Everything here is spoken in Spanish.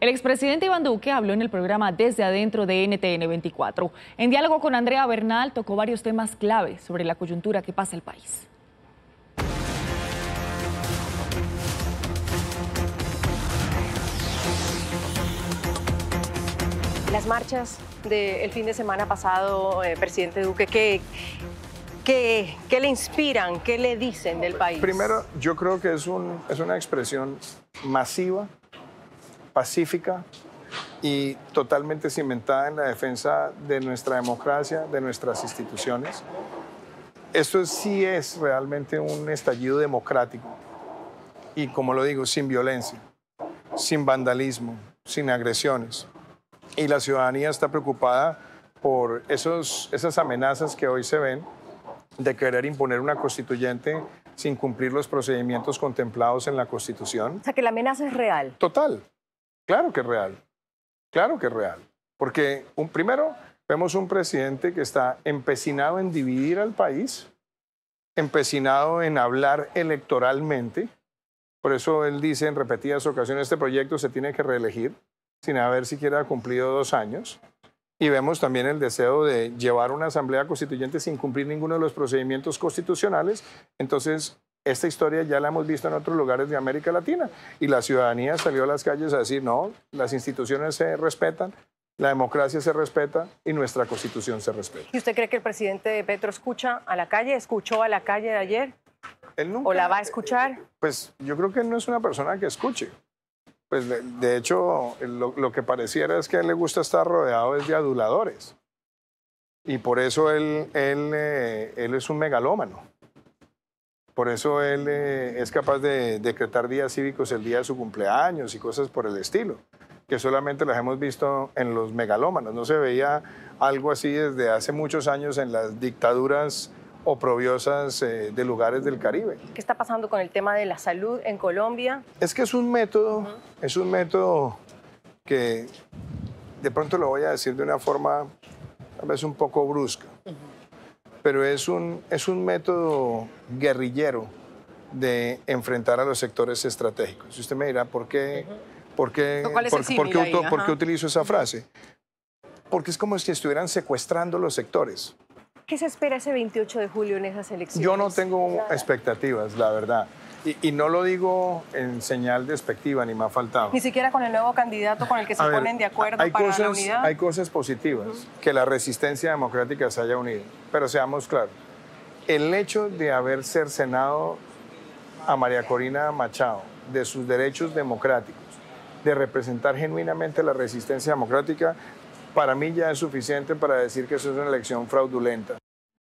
El expresidente Iván Duque habló en el programa Desde Adentro de NTN 24. En diálogo con Andrea Bernal tocó varios temas clave sobre la coyuntura que pasa el país. Las marchas del fin de semana pasado, eh, presidente Duque, ¿qué, le inspiran? ¿Qué le dicen del país? Primero, yo creo que es, es una expresión masiva pacífica y totalmente cimentada en la defensa de nuestra democracia, de nuestras instituciones. Esto sí es realmente un estallido democrático y, como lo digo, sin violencia, sin vandalismo, sin agresiones. Y la ciudadanía está preocupada por esos, esas amenazas que hoy se ven de querer imponer una constituyente sin cumplir los procedimientos contemplados en la Constitución. O sea, que la amenaza es real. Total. Claro que es real, claro que es real. Porque un, primero vemos un presidente que está empecinado en dividir al país, empecinado en hablar electoralmente. Por eso él dice en repetidas ocasiones, este proyecto se tiene que reelegir sin haber siquiera cumplido dos años. Y vemos también el deseo de llevar una asamblea constituyente sin cumplir ninguno de los procedimientos constitucionales. Entonces, esta historia ya la hemos visto en otros lugares de América Latina y la ciudadanía salió a las calles a decir, no, las instituciones se respetan, la democracia se respeta y nuestra constitución se respeta. ¿Y usted cree que el presidente Petro escucha a la calle? ¿Escuchó a la calle de ayer? ¿O la va a escuchar? Eh, pues yo creo que no es una persona que escuche. Pues de, hecho, lo, que pareciera es que a él le gusta estar rodeado de aduladores. Y por eso él eh, es un megalómano. Por eso él eh, es capaz de decretar días cívicos el día de su cumpleaños y cosas por el estilo, que solamente las hemos visto en los megalómanos. No se veía algo así desde hace muchos años en las dictaduras oprobiosas eh, de lugares del Caribe. ¿Qué está pasando con el tema de la salud en Colombia? Es que es un método, es un método que de pronto lo voy a decir de una forma tal vez un poco brusca, pero es un, método guerrillero de enfrentar a los sectores estratégicos. Y usted me dirá, ¿por qué, utilizo esa frase? Porque es como si estuvieran secuestrando los sectores. ¿Qué se espera ese 28 de julio en esas elecciones? Yo no tengo expectativas, la verdad. Y, no lo digo en señal despectiva, ni me ha faltado. Ni siquiera con el nuevo candidato con el que se ponen de acuerdo hay para cosas, la unidad. Hay cosas positivas, que la resistencia democrática se haya unido. Pero seamos claros, el hecho de haber cercenado a María Corina Machado de sus derechos democráticos, de representar genuinamente la resistencia democrática, para mí ya es suficiente para decir que eso es una elección fraudulenta.